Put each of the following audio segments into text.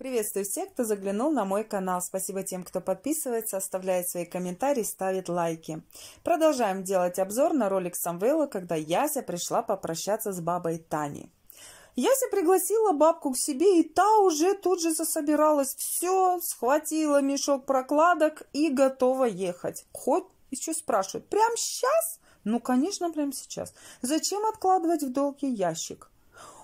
Приветствую всех, кто заглянул на мой канал. Спасибо тем, кто подписывается, оставляет свои комментарии, ставит лайки. Продолжаем делать обзор на ролик Самвела, когда Яся пришла попрощаться с бабой Таней. Яся пригласила бабку к себе, и та уже тут же засобиралась. Все, схватила мешок прокладок и готова ехать. Хоть еще спрашивают, прям сейчас? Ну, конечно, прям сейчас. Зачем откладывать в долгий ящик?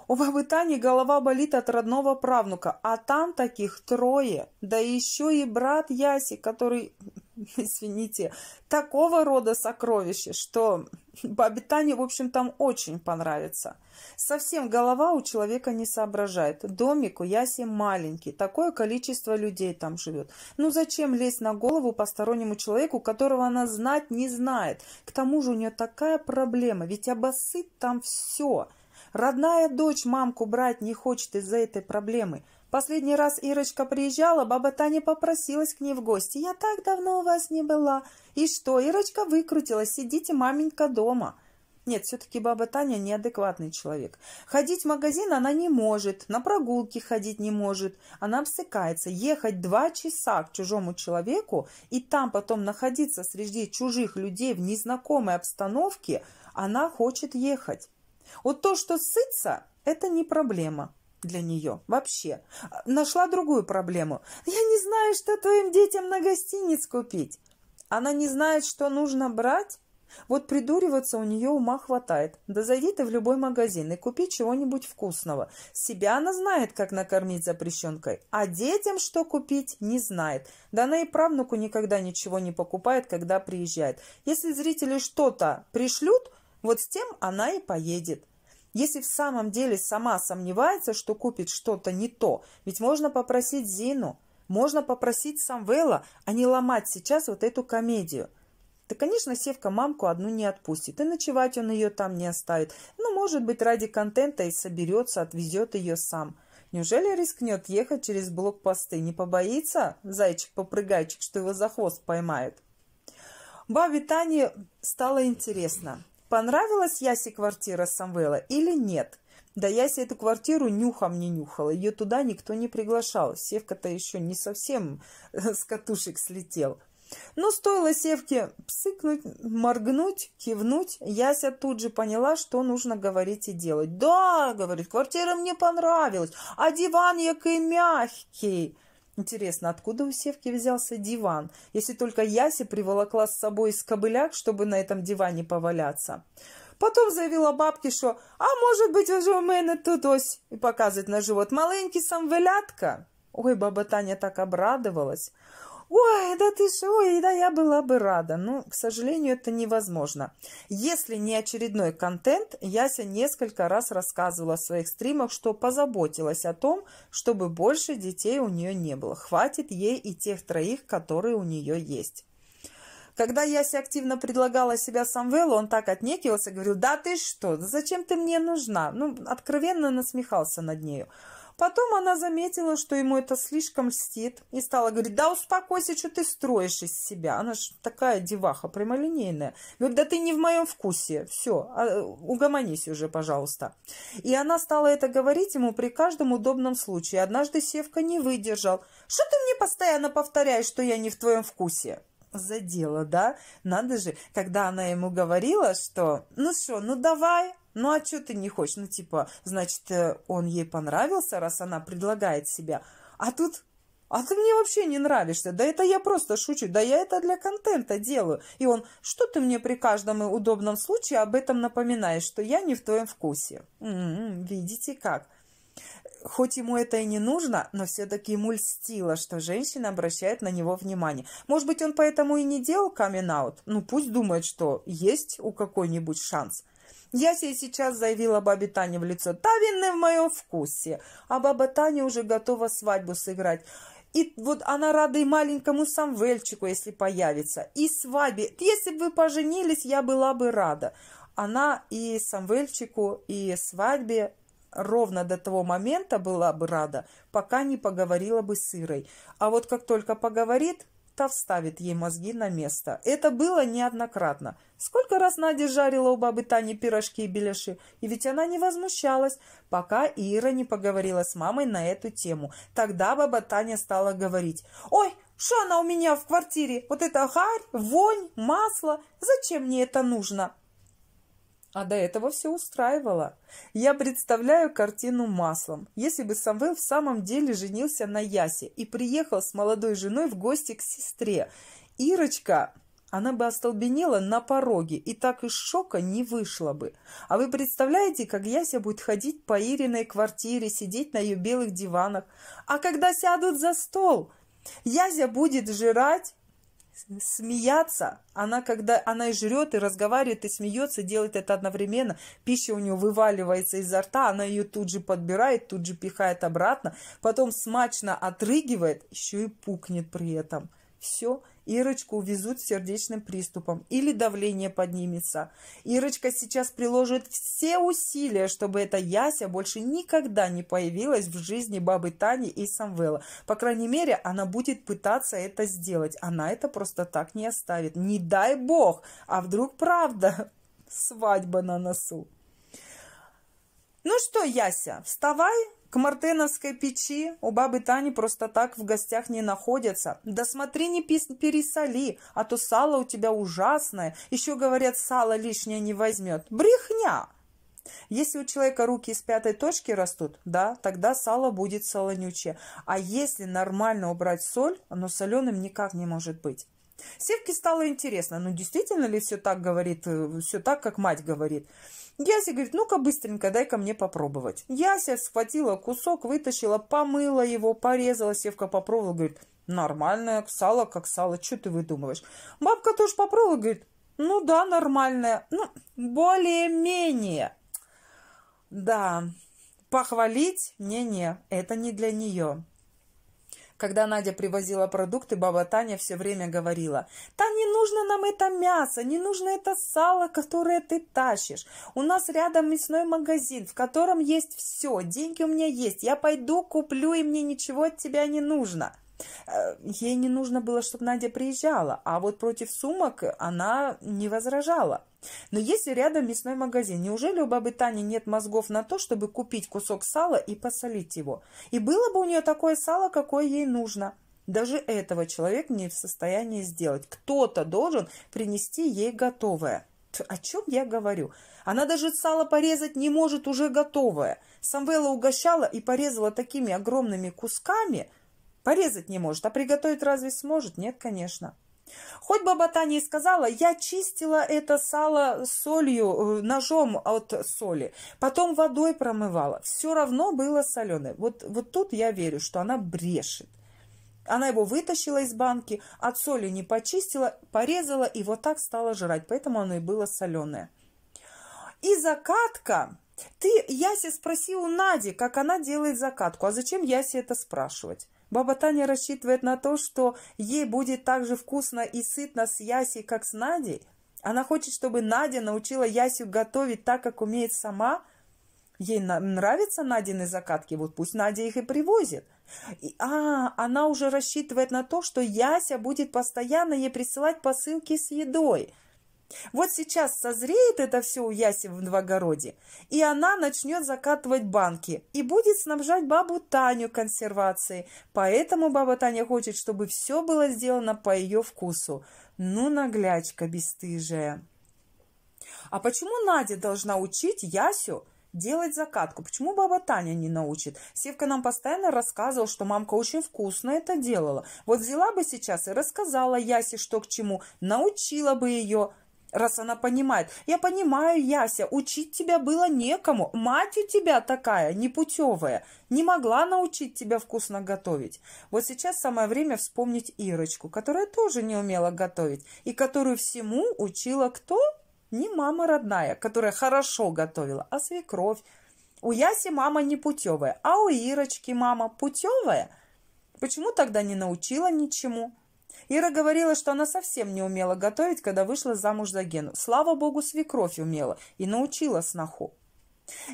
У бабы голова болит от родного правнука, а там таких трое. Да еще и брат Яси, который, извините, такого рода сокровище, что бабе Тане, в общем, там очень понравится. Совсем голова у человека не соображает. Домик у Яси маленький, такое количество людей там живет. Ну зачем лезть на голову постороннему человеку, которого она знать не знает? К тому же у нее такая проблема, ведь обоссыть там все – Родная дочь мамку брать не хочет из-за этой проблемы. Последний раз Ирочка приезжала, баба Таня попросилась к ней в гости. «Я так давно у вас не была». «И что, Ирочка выкрутилась, сидите, маменька, дома». Нет, все-таки баба Таня неадекватный человек. Ходить в магазин она не может, на прогулки ходить не может. Она обсыкается. Ехать два часа к чужому человеку и там потом находиться среди чужих людей в незнакомой обстановке, она хочет ехать. Вот то, что сыться, это не проблема для нее вообще. Нашла другую проблему. Я не знаю, что твоим детям на гостиниц купить. Она не знает, что нужно брать. Вот придуриваться у нее ума хватает. Да зайди ты в любой магазин и купи чего-нибудь вкусного. Себя она знает, как накормить запрещенкой, а детям что купить не знает. Да она и правнуку никогда ничего не покупает, когда приезжает. Если зрители что-то пришлют, вот с тем она и поедет. Если в самом деле сама сомневается, что купит что-то не то, ведь можно попросить Зину, можно попросить Самвела, а не ломать сейчас вот эту комедию. Да, конечно, Севка мамку одну не отпустит, и ночевать он ее там не оставит. Но, ну, может быть, ради контента и соберется, отвезет ее сам. Неужели рискнет ехать через блокпосты? Не побоится зайчик-попрыгайчик, что его за хвост поймают? Бабе Тане стало интересно понравилась Ясе квартира Самвела или нет. Да Яся эту квартиру нюхом не нюхала, ее туда никто не приглашал. Севка-то еще не совсем э, с катушек слетел. Но стоило Севке псыкнуть, моргнуть, кивнуть, Яся тут же поняла, что нужно говорить и делать. «Да, — говорит, — квартира мне понравилась, а диван який мягкий!» Интересно, откуда у Севки взялся диван, если только Яся приволокла с собой из кобыляк, чтобы на этом диване поваляться? Потом заявила бабки, что, а может быть, уже у меня тут ось и показують на живот маленький сам самвелятка. Ой, баба Таня так обрадовалась. Ой, да ты что, ой, да я была бы рада. Но, ну, к сожалению, это невозможно. Если не очередной контент, Яся несколько раз рассказывала в своих стримах, что позаботилась о том, чтобы больше детей у нее не было. Хватит ей и тех троих, которые у нее есть. Когда Яся активно предлагала себя Самвелу, он так отнекивался, говорил, да ты что, зачем ты мне нужна? Ну, откровенно насмехался над нею. Потом она заметила, что ему это слишком льстит, и стала говорить, да успокойся, что ты строишь из себя. Она же такая деваха, прямолинейная. Говорит, да ты не в моем вкусе, все, а, угомонись уже, пожалуйста. И она стала это говорить ему при каждом удобном случае. Однажды Севка не выдержал. Что ты мне постоянно повторяешь, что я не в твоем вкусе? Задело, да? Надо же, когда она ему говорила, что ну что, ну давай, ну а что ты не хочешь? Ну типа, значит, э, он ей понравился, раз она предлагает себя. А тут а ты мне вообще не нравишься. Да это я просто шучу. Да я это для контента делаю. И он, что ты мне при каждом удобном случае об этом напоминаешь, что я не в твоем вкусе. М-м-м, видите как? Хоть ему это и не нужно, но все-таки ему льстило, что женщина обращает на него внимание. Может быть, он поэтому и не делал камин-аут? Ну, пусть думает, что есть у какой-нибудь шанс – я себе сейчас заявила бабе Тане в лицо. Тавин не в моем вкусе. А баба Таня уже готова свадьбу сыграть. И вот она рада и маленькому Самвельчику, если появится, и свадьбе. Если бы вы поженились, я была бы рада. Она и Самвельчику, и свадьбе ровно до того момента была бы рада, пока не поговорила бы с Ирой. А вот как только поговорит, та вставит ей мозги на место. Это было неоднократно. Сколько раз Надя жарила у бабы Тани пирожки и беляши, и ведь она не возмущалась, пока Ира не поговорила с мамой на эту тему. Тогда баба Таня стала говорить, «Ой, что она у меня в квартире? Вот это гарь, вонь, масло, зачем мне это нужно?» А до этого все устраивало. Я представляю картину маслом. Если бы Самвел в самом деле женился на Ясе и приехал с молодой женой в гости к сестре, Ирочка, она бы остолбенела на пороге и так из шока не вышла бы. А вы представляете, как Яся будет ходить по Ириной квартире, сидеть на ее белых диванах? А когда сядут за стол, Яся будет жрать смеяться, она когда она и жрет, и разговаривает, и смеется, делает это одновременно, пища у нее вываливается изо рта, она ее тут же подбирает, тут же пихает обратно, потом смачно отрыгивает, еще и пукнет при этом. Все Ирочку увезут с сердечным приступом или давление поднимется. Ирочка сейчас приложит все усилия, чтобы эта Яся больше никогда не появилась в жизни бабы Тани и Самвела. По крайней мере, она будет пытаться это сделать. Она это просто так не оставит. Не дай бог! А вдруг правда свадьба на носу? Ну что, Яся, вставай, к мартеновской печи у бабы Тани просто так в гостях не находятся. Да смотри, не пересоли, а то сало у тебя ужасное. Еще, говорят, сало лишнее не возьмет. Брехня! Если у человека руки из пятой точки растут, да, тогда сало будет солонючее. А если нормально убрать соль, оно соленым никак не может быть. Севке стало интересно, ну действительно ли все так говорит, э, все так, как мать говорит. Яся говорит, ну-ка быстренько дай-ка мне попробовать. Яся схватила кусок, вытащила, помыла его, порезала, Севка попробовала, говорит, нормальное сало, как сало, что ты выдумываешь? Бабка тоже попробовала, говорит, ну да, нормальное, ну, более-менее. Да, похвалить, не-не, это не для нее. Когда Надя привозила продукты, баба Таня все время говорила, «Да не нужно нам это мясо, не нужно это сало, которое ты тащишь. У нас рядом мясной магазин, в котором есть все, деньги у меня есть, я пойду куплю, и мне ничего от тебя не нужно». Э, ей не нужно было, чтобы Надя приезжала, а вот против сумок она не возражала. Но если рядом мясной магазин, неужели у бабы Тани нет мозгов на то, чтобы купить кусок сала и посолить его? И было бы у нее такое сало, какое ей нужно. Даже этого человек не в состоянии сделать. Кто-то должен принести ей готовое. О чем я говорю? Она даже сало порезать не может, уже готовое. Самвела угощала и порезала такими огромными кусками – Порезать не может, а приготовить разве сможет? Нет, конечно. Хоть баба Таня и сказала, я чистила это сало солью, э, ножом от соли, потом водой промывала. Все равно было соленое. Вот, вот тут я верю, что она брешет. Она его вытащила из банки, от соли не почистила, порезала и вот так стала жрать. Поэтому оно и было соленое. И закатка. Ты, Яся, спроси у Нади, как она делает закатку. А зачем Ясе это спрашивать? Баба Таня рассчитывает на то, что ей будет так же вкусно и сытно с Ясей, как с Надей. Она хочет, чтобы Надя научила Ясю готовить так, как умеет сама. Ей нравятся Надины закатки, вот пусть Надя их и привозит. И, а, она уже рассчитывает на то, что Яся будет постоянно ей присылать посылки с едой – вот сейчас созреет это все у Яси в огороде, и она начнет закатывать банки и будет снабжать бабу Таню консервацией. Поэтому баба Таня хочет, чтобы все было сделано по ее вкусу. Ну, наглячка бесстыжая. А почему Надя должна учить Ясю делать закатку? Почему баба Таня не научит? Севка нам постоянно рассказывал, что мамка очень вкусно это делала. Вот взяла бы сейчас и рассказала Ясе, что к чему, научила бы ее – раз она понимает. Я понимаю, Яся, учить тебя было некому. Мать у тебя такая, непутевая. Не могла научить тебя вкусно готовить. Вот сейчас самое время вспомнить Ирочку, которая тоже не умела готовить и которую всему учила кто? Не мама родная, которая хорошо готовила, а свекровь. У Яси мама не путевая, а у Ирочки мама путевая. Почему тогда не научила ничему? Ира говорила, что она совсем не умела готовить, когда вышла замуж за Гену. Слава богу, свекровь умела и научила сноху.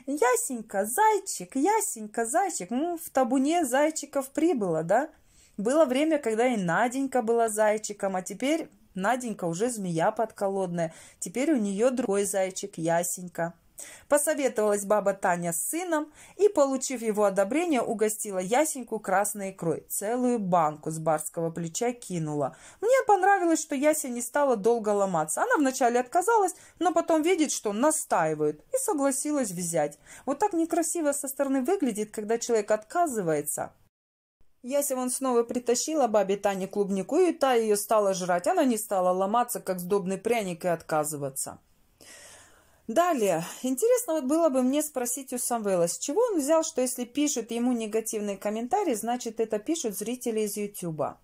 «Ясенька, зайчик, ясенька, зайчик, ну, в табуне зайчиков прибыло, да? Было время, когда и Наденька была зайчиком, а теперь Наденька уже змея подколодная, теперь у нее другой зайчик, ясенька». Посоветовалась баба Таня с сыном и, получив его одобрение, угостила Ясеньку красной икрой. Целую банку с барского плеча кинула. Мне понравилось, что Яся не стала долго ломаться. Она вначале отказалась, но потом видит, что настаивают, и согласилась взять. Вот так некрасиво со стороны выглядит, когда человек отказывается. Яся вон снова притащила бабе Тане клубнику, и та ее стала жрать. Она не стала ломаться, как сдобный пряник, и отказываться. Далее, интересно вот было бы мне спросить у Самвела, с чего он взял, что если пишут ему негативные комментарии, значит это пишут зрители из Ютуба.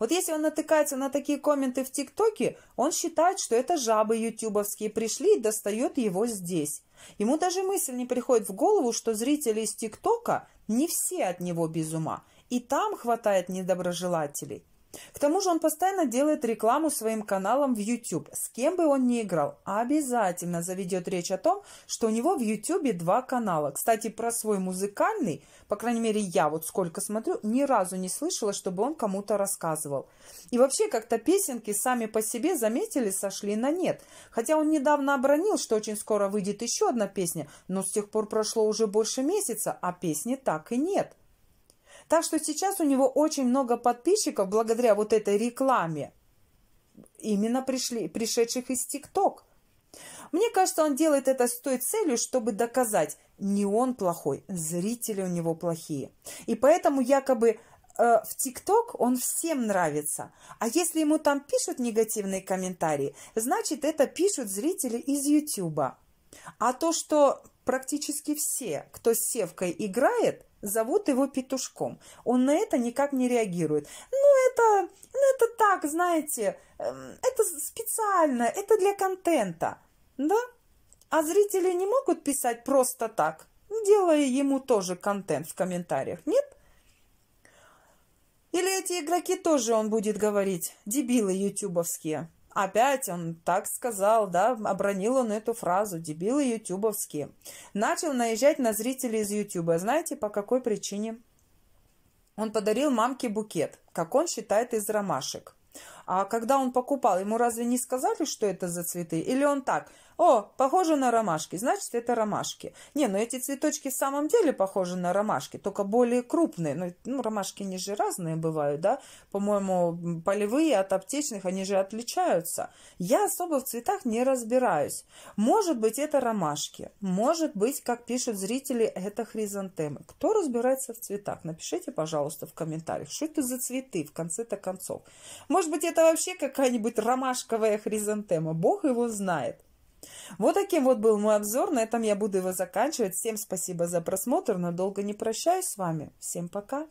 Вот если он натыкается на такие комменты в ТикТоке, он считает, что это жабы ютубовские пришли и достают его здесь. Ему даже мысль не приходит в голову, что зрители из ТикТока не все от него без ума, и там хватает недоброжелателей. К тому же он постоянно делает рекламу своим каналам в YouTube. С кем бы он ни играл, обязательно заведет речь о том, что у него в YouTube два канала. Кстати, про свой музыкальный, по крайней мере, я вот сколько смотрю, ни разу не слышала, чтобы он кому-то рассказывал. И вообще, как-то песенки сами по себе, заметили, сошли на нет. Хотя он недавно обронил, что очень скоро выйдет еще одна песня, но с тех пор прошло уже больше месяца, а песни так и нет. Так что сейчас у него очень много подписчиков благодаря вот этой рекламе, именно пришли, пришедших из ТикТок. Мне кажется, он делает это с той целью, чтобы доказать, не он плохой, зрители у него плохие. И поэтому якобы э, в ТикТок он всем нравится. А если ему там пишут негативные комментарии, значит это пишут зрители из Ютуба. А то, что практически все, кто с севкой играет, зовут его петушком. Он на это никак не реагирует. Ну, это, ну, это так, знаете, эм, это специально, это для контента, да? А зрители не могут писать просто так, делая ему тоже контент в комментариях, нет? Или эти игроки тоже он будет говорить, дебилы ютубовские? Опять он так сказал, да, обронил он эту фразу, дебилы ютубовские. Начал наезжать на зрителей из ютуба. Знаете, по какой причине? Он подарил мамке букет, как он считает, из ромашек. А когда он покупал, ему разве не сказали, что это за цветы? Или он так – «О, похоже на ромашки, значит, это ромашки». Не, ну эти цветочки в самом деле похожи на ромашки, только более крупные. Ну, ну ромашки, они же разные бывают, да? По-моему, полевые от аптечных, они же отличаются. Я особо в цветах не разбираюсь. Может быть, это ромашки. Может быть, как пишут зрители, это хризантемы. Кто разбирается в цветах? Напишите, пожалуйста, в комментариях, что это за цветы в конце-то концов. Может быть, это вообще какая-нибудь ромашковая хризантема? Бог его знает. Вот таким вот был мой обзор. На этом я буду его заканчивать. Всем спасибо за просмотр. Надолго не прощаюсь с вами. Всем пока.